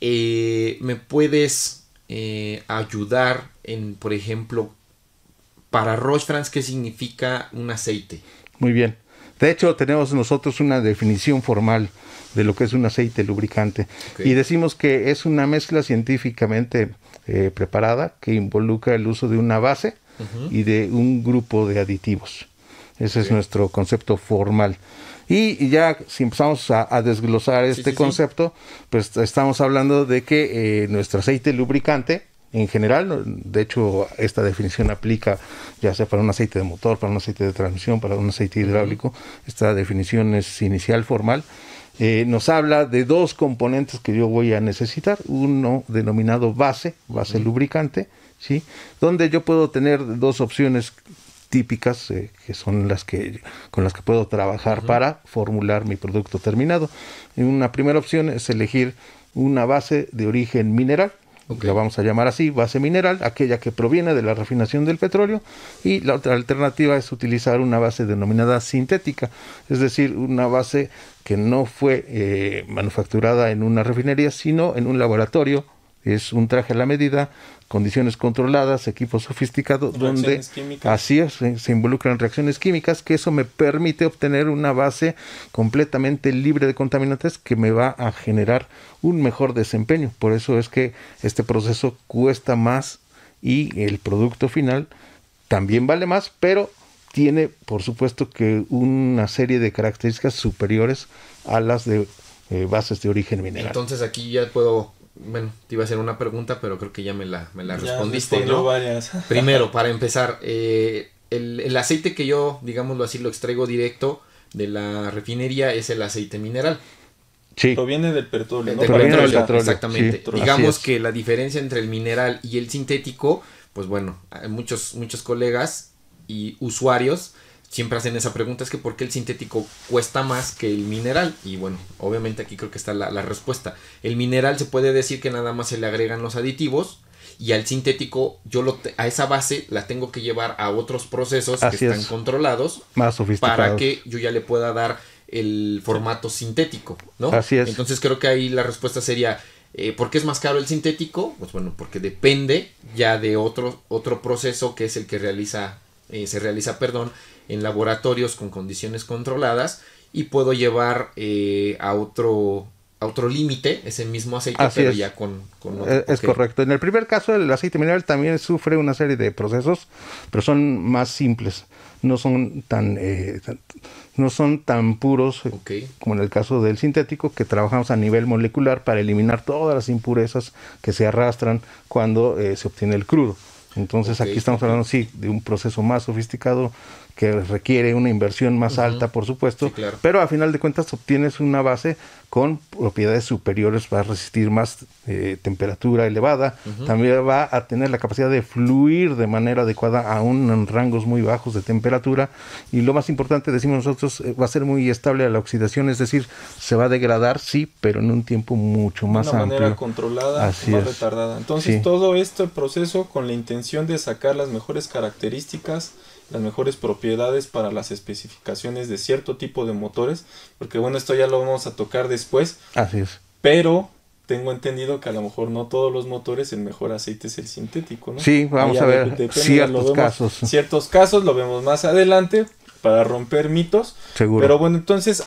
Eh, me puedes eh, ayudar en, por ejemplo, para Rochefrance, ¿qué significa un aceite? Muy bien. De hecho, tenemos nosotros una definición formal de lo que es un aceite lubricante. Y decimos que es una mezcla científicamente eh, preparada que involucra el uso de una base y de un grupo de aditivos. Ese es nuestro concepto formal. Y, ya si empezamos a, desglosar este concepto, pues estamos hablando de que eh, nuestro aceite lubricante, en general, de hecho esta definición aplica ya sea para un aceite de motor, para un aceite de transmisión, para un aceite hidráulico, esta definición es inicial formal, eh, nos habla de dos componentes que yo voy a necesitar, uno denominado base, base lubricante, ¿sí? donde yo puedo tener dos opciones típicas eh, que son las que con las que puedo trabajar para formular mi producto terminado. Una primera opción es elegir una base de origen mineral. que La vamos a llamar así, base mineral, aquella que proviene de la refinación del petróleo. Y la otra alternativa es utilizar una base denominada sintética, es decir, una base que no fue eh, manufacturada en una refinería, sino en un laboratorio es un traje a la medida, condiciones controladas, equipo sofisticado, donde así se, involucran reacciones químicas, que eso me permite obtener una base completamente libre de contaminantes que me va a generar un mejor desempeño. Por eso es que este proceso cuesta más y el producto final también vale más, pero tiene por supuesto que una serie de características superiores a las de eh, bases de origen mineral. Entonces aquí ya puedo bueno, te iba a hacer una pregunta, pero creo que ya me la, me la respondiste, ¿no? Varias. Primero, para empezar, eh, el, aceite que yo, digámoslo así, lo extraigo directo de la refinería es el aceite mineral. Sí. Proviene del eh, petróleo. Del petróleo, del exactamente. Digamos que la diferencia entre el mineral y el sintético, pues bueno, muchos, muchos colegas y usuarios siempre hacen esa pregunta, es que ¿por qué el sintético cuesta más que el mineral? Y bueno, obviamente aquí creo que está la, respuesta. El mineral se puede decir que nada más se le agregan los aditivos, y al sintético yo lo a esa base la tengo que llevar a otros procesos que están controlados más para que yo ya le pueda dar el formato sintético, ¿no? Así es. Entonces creo que ahí la respuesta sería eh, ¿Por qué es más caro el sintético? Pues bueno, porque depende ya de otro, otro proceso que es el que realiza eh, se realiza, perdón, en laboratorios con condiciones controladas y puedo llevar eh, a otro otro límite ese mismo aceite, pero ya con, eh, otro, Es correcto. En el primer caso, el aceite mineral también sufre una serie de procesos, pero son más simples. No son tan, no son tan puros como en el caso del sintético, que trabajamos a nivel molecular para eliminar todas las impurezas que se arrastran cuando se obtiene el crudo. Entonces aquí estamos hablando, sí, de un proceso más sofisticado que requiere una inversión más alta, por supuesto, pero a final de cuentas obtienes una base con propiedades superiores, va a resistir más eh, temperatura elevada, también va a tener la capacidad de fluir de manera adecuada aún en rangos muy bajos de temperatura y lo más importante, decimos nosotros, eh, va a ser muy estable a la oxidación, es decir, se va a degradar, sí, pero en un tiempo mucho más amplio. De manera controlada, Así más retardada. Entonces todo este proceso con la intención de sacar las mejores características, las mejores propiedades para las especificaciones de cierto tipo de motores, porque bueno, esto ya lo vamos a tocar después. Así es. Pero tengo entendido que a lo mejor no todos los motores el mejor aceite es el sintético, ¿no? Sí, vamos a ver ciertos casos. Ciertos casos lo vemos más adelante para romper mitos. Seguro. Pero bueno, entonces